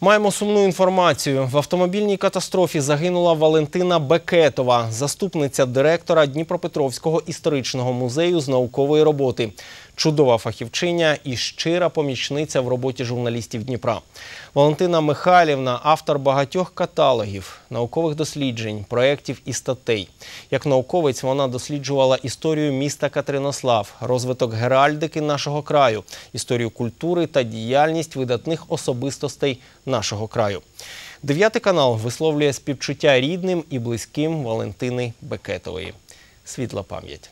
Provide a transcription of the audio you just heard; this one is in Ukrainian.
Маємо сумну інформацію. В автомобільній катастрофі загинула Валентина Бекетова, заступниця директора Дніпропетровського історичного музею з наукової роботи чудова фахівчиня і щира помічниця в роботі журналістів Дніпра. Валентина Михайлівна, автор багатьох каталогів, наукових досліджень, проєктів і статей. Як науковець вона досліджувала історію міста Катеринослав, розвиток геральдики нашого краю, історію культури та діяльність видатних особистостей нашого краю. Дев'ятий канал висловлює співчуття рідним і близьким Валентини Бекетової. Світла пам'ять.